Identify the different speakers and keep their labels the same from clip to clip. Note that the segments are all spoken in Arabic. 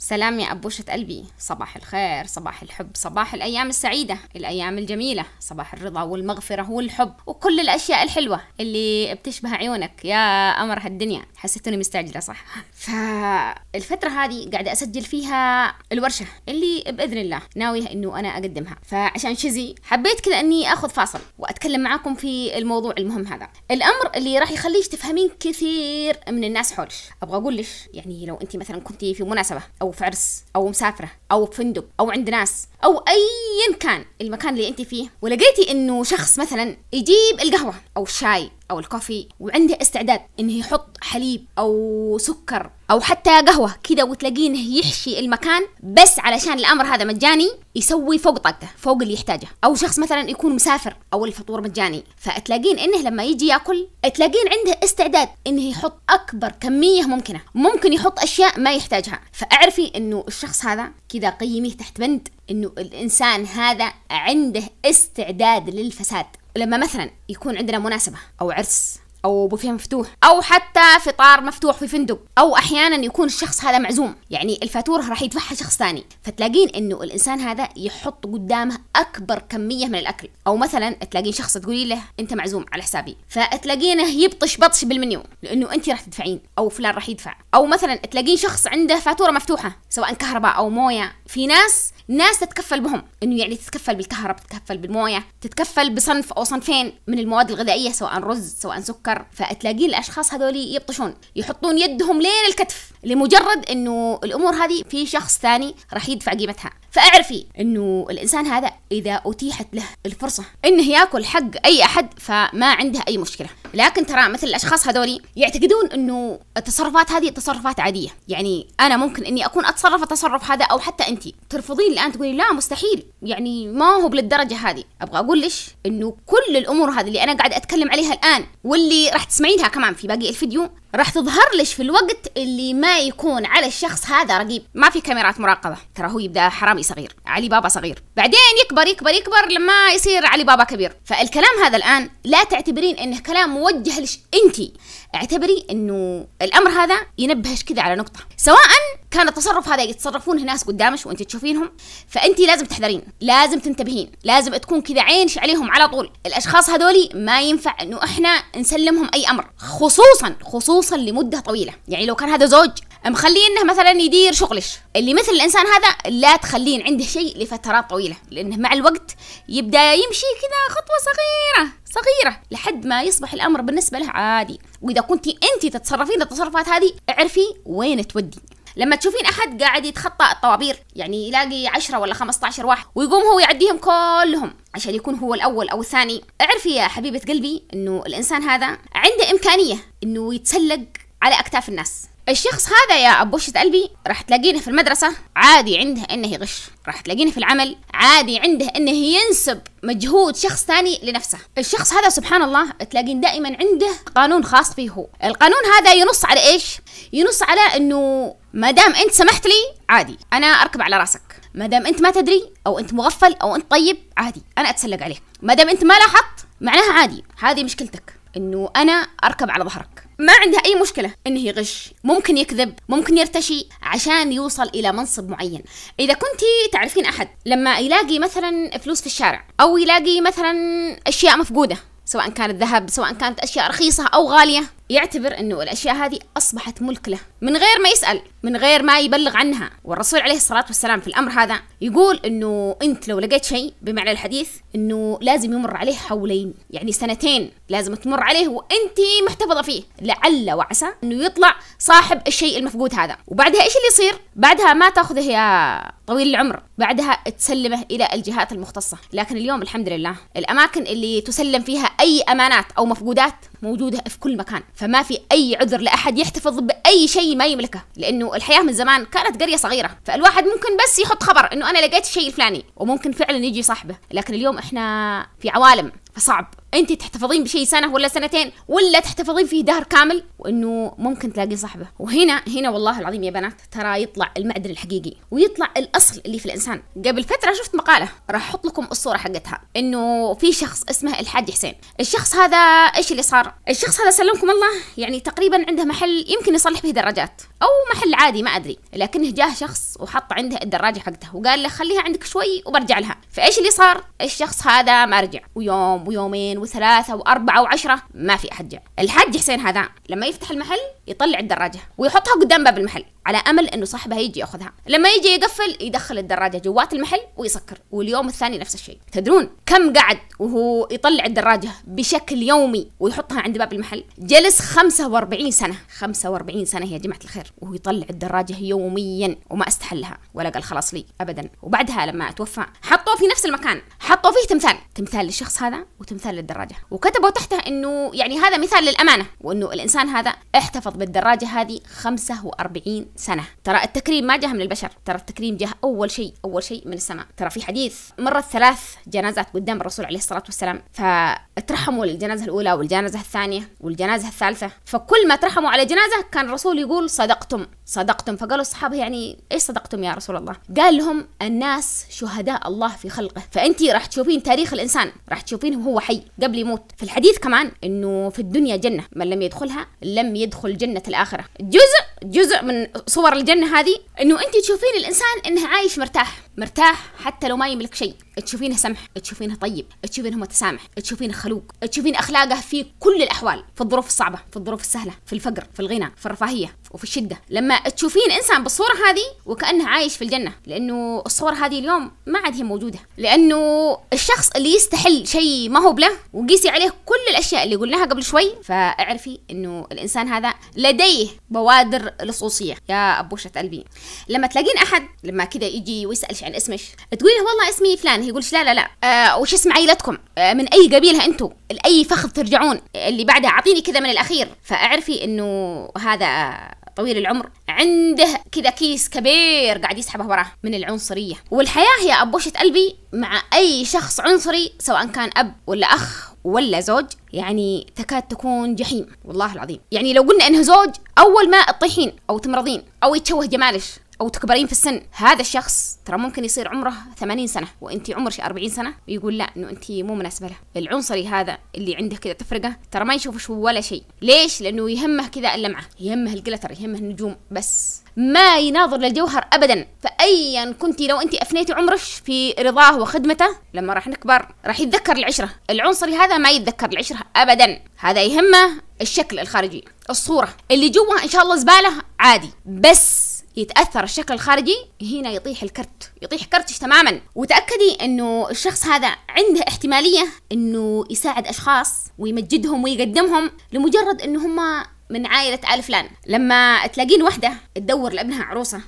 Speaker 1: سلام يا أبوشة قلبي صباح الخير صباح الحب صباح الأيام السعيدة الأيام الجميلة صباح الرضا والمغفرة والحب وكل الأشياء الحلوة اللي بتشبه عيونك يا أمر هالدنيا حسيتوني مستعجلة صح فالفترة هذه قاعدة أسجل فيها الورشة اللي بإذن الله ناوية إنه أنا أقدمها فعشان شزي حبيت كذا إني أخذ فاصل وأتكلم معاكم في الموضوع المهم هذا الأمر اللي راح يخليك تفهمين كثير من الناس حولك أبغى أقول لك يعني لو أنت مثلا كنت في مناسبة أو او في عرس او مسافره او في فندق او عند ناس او ايا كان المكان اللي انت فيه ولقيتي انه شخص مثلا يجيب القهوه او الشاي او الكوفي وعنده استعداد انه يحط حليب او سكر او حتى قهوه كذا وتلاقيه يحشي المكان بس علشان الامر هذا مجاني يسوي فوق طاقته فوق اللي يحتاجه او شخص مثلا يكون مسافر او الفطور مجاني فتلاقين انه لما يجي ياكل تلاقين عنده استعداد انه يحط اكبر كميه ممكنه ممكن يحط اشياء ما يحتاجها فاعرفي انه الشخص هذا كذا قيميه تحت بند انه الانسان هذا عنده استعداد للفساد لما مثلا يكون عندنا مناسبه او عرس او بوفيه مفتوح او حتى فطار مفتوح في فندق او احيانا يكون الشخص هذا معزوم يعني الفاتوره راح يدفعها شخص ثاني فتلاقين انه الانسان هذا يحط قدامه اكبر كميه من الاكل او مثلا تلاقين شخص تقولي له انت معزوم على حسابي فتلاقينه يبطش بطش بالمنيو لانه انت راح تدفعين او فلان راح يدفع او مثلا تلاقين شخص عنده فاتوره مفتوحه سواء كهرباء او مويه في ناس ناس تتكفل بهم انه يعني تتكفل بالكهرب تتكفل بالمويه تتكفل بصنف او صنفين من المواد الغذائيه سواء رز سواء سكر فتلاقي الاشخاص هذول يبطشون يحطون يدهم لين الكتف لمجرد انه الامور هذه في شخص ثاني راح يدفع قيمتها فاعرفي انه الانسان هذا اذا اتيحت له الفرصه انه ياكل حق اي احد فما عنده اي مشكله لكن ترى مثل الاشخاص هذولي يعتقدون انه التصرفات هذه تصرفات عاديه يعني انا ممكن اني اكون اتصرف التصرف هذا او حتى انت ترفضين الان تقولي لا مستحيل يعني ما هو بالدرجه هذه ابغى اقول ليش انه كل الامور هذه اللي انا قاعد اتكلم عليها الان واللي راح تسمعينها كمان في باقي الفيديو راح تظهر لك في الوقت اللي ما يكون على الشخص هذا رقيب ما في كاميرات مراقبة ترى هو يبدأ حرامي صغير علي بابا صغير بعدين يكبر يكبر يكبر لما يصير علي بابا كبير فالكلام هذا الآن لا تعتبرين أنه كلام موجه لش أنت اعتبري أنه الأمر هذا ينبهش كذا على نقطة سواء كان التصرف هذا يتصرفونه ناس قدامك وانت تشوفينهم فانت لازم تحذرين لازم تنتبهين لازم تكون كذا عينش عليهم على طول الاشخاص هذولي ما ينفع انه احنا نسلمهم اي امر خصوصا خصوصا توصل لمده طويله يعني لو كان هذا زوج مخليه انه مثلا يدير شغلش اللي مثل الانسان هذا لا تخلين عنده شيء لفترات طويله لانه مع الوقت يبدا يمشي كذا خطوه صغيره صغيره لحد ما يصبح الامر بالنسبه له عادي واذا كنت انت تتصرفين التصرفات هذه اعرفي وين تودي لما تشوفين احد قاعد يتخطى الطوابير يعني يلاقي 10 ولا 15 واحد ويقوم هو يعديهم كلهم عشان يكون هو الاول او الثاني اعرفي يا حبيبه قلبي انه الانسان هذا عنده امكانيه انه يتسلق على اكتاف الناس الشخص هذا يا أبوشة قلبي راح تلاقينه في المدرسة عادي عنده إنه يغش راح تلاقينه في العمل عادي عنده إنه ينسب مجهود شخص ثاني لنفسه الشخص هذا سبحان الله تلاقين دائما عنده قانون خاص فيه هو القانون هذا ينص على إيش ينص على إنه ما دام انت سمحت لي عادي انا اركب على راسك ما دام انت ما تدري او انت مغفل او انت طيب عادي انا اتسلق عليك ما دام انت ما لاحظت معناها عادي هذه مشكلتك انه انا اركب على ظهرك ما عندها اي مشكله انه يغش ممكن يكذب ممكن يرتشي عشان يوصل الى منصب معين اذا كنت تعرفين احد لما يلاقي مثلا فلوس في الشارع او يلاقي مثلا اشياء مفقوده سواء كانت ذهب سواء كانت اشياء رخيصه او غاليه يعتبر انه الاشياء هذه اصبحت ملك له من غير ما يسال من غير ما يبلغ عنها والرسول عليه الصلاه والسلام في الامر هذا يقول انه انت لو لقيت شيء بمعنى الحديث انه لازم يمر عليه حولين يعني سنتين لازم تمر عليه وانت محتفظه فيه لعل وعسى انه يطلع صاحب الشيء المفقود هذا وبعدها ايش اللي يصير بعدها ما تاخذه يا طويل العمر بعدها تسلمه الى الجهات المختصه لكن اليوم الحمد لله الاماكن اللي تسلم فيها اي امانات او مفقودات موجوده في كل مكان فما في اي عذر لاحد يحتفظ باي شيء ما يملكه لانه الحياه من زمان كانت قريه صغيره فالواحد ممكن بس يحط خبر انه انا لقيت الشيء الفلاني وممكن فعلا يجي صاحبه لكن اليوم احنا في عوالم صعب انت تحتفظين بشيء سنه ولا سنتين ولا تحتفظين فيه دهر كامل وانه ممكن تلاقي صاحبه وهنا هنا والله العظيم يا بنات ترى يطلع المعدن الحقيقي ويطلع الاصل اللي في الانسان قبل فتره شفت مقاله راح احط لكم الصوره حقتها انه في شخص اسمه الحاج حسين الشخص هذا ايش اللي صار الشخص هذا سلمكم الله يعني تقريبا عنده محل يمكن يصلح به دراجات او محل عادي ما ادري لكنه جاه شخص وحط عنده الدراجه حقته وقال له خليها عندك شوي وبرجع لها فايش اللي صار الشخص هذا ما رجع ويوم ويومين وثلاثة وأربعة وعشرة ما في أحد جاء الحاج حسين هذا لما يفتح المحل يطلع الدراجة ويحطها قدام باب المحل على أمل أنه صاحبها يجي يأخذها لما يجي يقفل يدخل الدراجة جوات المحل ويسكر واليوم الثاني نفس الشيء تدرون كم قعد وهو يطلع الدراجة بشكل يومي ويحطها عند باب المحل جلس 45 سنة 45 سنة يا جماعة الخير وهو يطلع الدراجة يوميا وما استحلها ولا قال خلاص لي أبدا وبعدها لما توفى حطوه في نفس المكان حطوا فيه تمثال تمثال للشخص هذا وتمثال للدراجة وكتبوا تحتها أنه يعني هذا مثال للأمانة وأنه الإنسان هذا احتفظ بالدراجة هذه 45 سنة ترى التكريم ما جاء من البشر ترى التكريم جاء أول شيء أول شيء من السماء ترى في حديث مرت ثلاث جنازات قدام الرسول عليه الصلاة والسلام فترحموا الجنازة الأولى والجنازة الثانية والجنازة الثالثة فكل ما ترحموا على جنازة كان الرسول يقول صدقتم صدقتم فقالوا الصحابة يعني إيش صدقتم يا رسول الله قال لهم الناس شهداء الله في خلقه فأنت راح تشوفين تاريخ الإنسان راح تشوفين وهو حي قبل يموت في الحديث كمان انه في الدنيا جنه من لم يدخلها لم يدخل جنه الاخره جزء جزء من صور الجنه هذه انه انت تشوفين الانسان انه عايش مرتاح مرتاح حتى لو ما يملك شيء تشوفينه سمح تشوفينه طيب تشوفينه متسامح تشوفينه خلوق تشوفين اخلاقه في كل الاحوال في الظروف الصعبه في الظروف السهله في الفقر في الغنى في الرفاهيه وفي الشده لما تشوفين انسان بالصوره هذه وكانه عايش في الجنه لانه الصور هذه اليوم ما عاد هي موجوده لانه الشخص اللي يستحل شيء ما هو بله وقيسي عليه كل الاشياء اللي قلناها قبل شوي فاعرفي انه الانسان هذا لديه بوادر لصوصيه يا ابوشه قلبي لما تلاقين احد لما كذا يجي ويسالش عن اسمك تقولين والله اسمي فلان يقولش لا لا لا آه وش اسم عائلتكم آه من اي قبيله انتم لاي فخذ ترجعون اللي بعدها اعطيني كذا من الاخير فاعرفي انه هذا طويل العمر عنده كذا كيس كبير قاعد يسحبه وراه من العنصريه والحياه هي ابوشه قلبي مع اي شخص عنصري سواء كان اب ولا اخ ولا زوج يعني تكاد تكون جحيم والله العظيم يعني لو قلنا انه زوج اول ما تطيحين او تمرضين او يتشوه جمالش او تكبرين في السن هذا الشخص ترى ممكن يصير عمره 80 سنه وانت عمرك 40 سنه ويقول لا انه انت مو مناسبه له العنصري هذا اللي عنده كذا تفرقه ترى ما يشوفش ولا شيء ليش لانه يهمه كذا اللمعه يهمه الجلتر يهمه النجوم بس ما يناظر للجوهر ابدا فايا كنت لو انت افنيتي عمرك في رضاه وخدمته لما راح نكبر راح يتذكر العشره العنصري هذا ما يتذكر العشره ابدا هذا يهمه الشكل الخارجي الصوره اللي جوا ان شاء الله زباله عادي بس يتاثر الشكل الخارجي هنا يطيح الكرت يطيح كرتش تماما وتاكدي انه الشخص هذا عنده احتماليه انه يساعد اشخاص ويمجدهم ويقدمهم لمجرد انه هم من عائلة آل فلان لما تلاقين وحدة تدور لابنها عروسة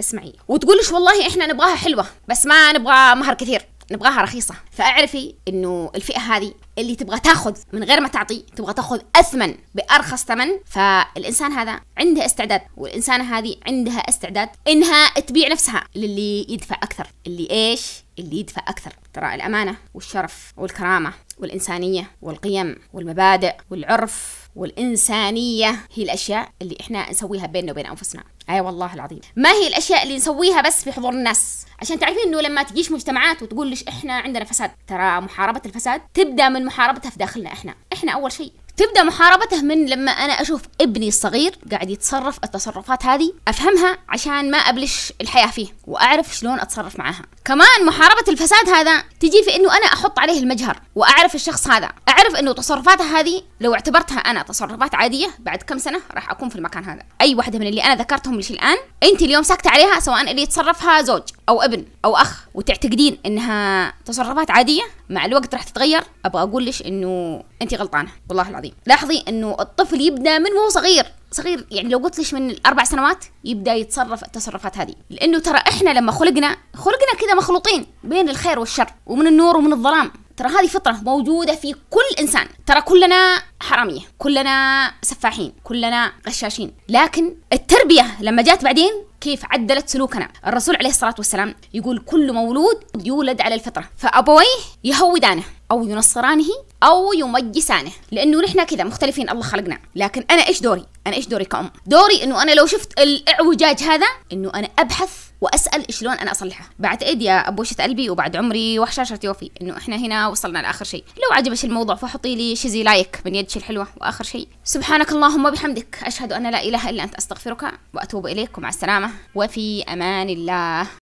Speaker 1: اسمعي وتقولش والله احنا نبغاها حلوة بس ما نبغى مهر كثير نبغاها رخيصة فاعرفي انه الفئة هذه اللي تبغى تاخذ من غير ما تعطي تبغى تاخذ اثمن بارخص ثمن فالانسان هذا عنده استعداد والإنسانة هذه عندها استعداد انها تبيع نفسها للي يدفع اكثر اللي ايش اللي يدفع اكثر ترى الامانة والشرف والكرامة والانسانية والقيم والمبادئ والعرف والإنسانية هي الأشياء اللي إحنا نسويها بيننا وبين أنفسنا أي والله العظيم ما هي الأشياء اللي نسويها بس في حضور الناس عشان تعرفين إنه لما تجيش مجتمعات وتقول ليش إحنا عندنا فساد ترى محاربة الفساد تبدأ من محاربتها في داخلنا إحنا إحنا أول شيء تبدا محاربته من لما انا اشوف ابني الصغير قاعد يتصرف التصرفات هذه افهمها عشان ما ابلش الحياه فيه واعرف شلون اتصرف معاها كمان محاربه الفساد هذا تجي في انه انا احط عليه المجهر واعرف الشخص هذا اعرف انه تصرفاته هذه لو اعتبرتها انا تصرفات عاديه بعد كم سنه راح اكون في المكان هذا اي واحده من اللي انا ذكرتهم ليش الان انت اليوم ساكته عليها سواء اللي يتصرفها زوج او ابن او اخ وتعتقدين انها تصرفات عاديه مع الوقت راح تتغير ابغى اقول لك انه انت غلطانه والله العظيم لاحظي انه الطفل يبدا من وهو صغير صغير يعني لو قلت لك من الاربع سنوات يبدا يتصرف التصرفات هذه لانه ترى احنا لما خلقنا خلقنا كذا مخلوطين بين الخير والشر ومن النور ومن الظلام ترى هذه فطرة موجودة في كل إنسان ترى كلنا حرامية كلنا سفاحين كلنا غشاشين لكن التربية لما جات بعدين كيف عدلت سلوكنا الرسول عليه الصلاة والسلام يقول كل مولود يولد على الفطرة فأبويه يهودانه او ينصرانه او يمجسانه لانه نحن كذا مختلفين الله خلقنا لكن انا ايش دوري انا ايش دوري كأم دوري انه انا لو شفت الاعوجاج هذا انه انا ابحث واسال شلون انا اصلحه بعد ايد يا ابوشه قلبي وبعد عمري وحشاشه يوفي انه احنا هنا وصلنا لاخر شيء لو عجبك الموضوع فحطي لي شيزي لايك من يدك الحلوه واخر شيء سبحانك اللهم وبحمدك اشهد ان لا اله الا انت استغفرك واتوب اليك ومع السلامه وفي امان الله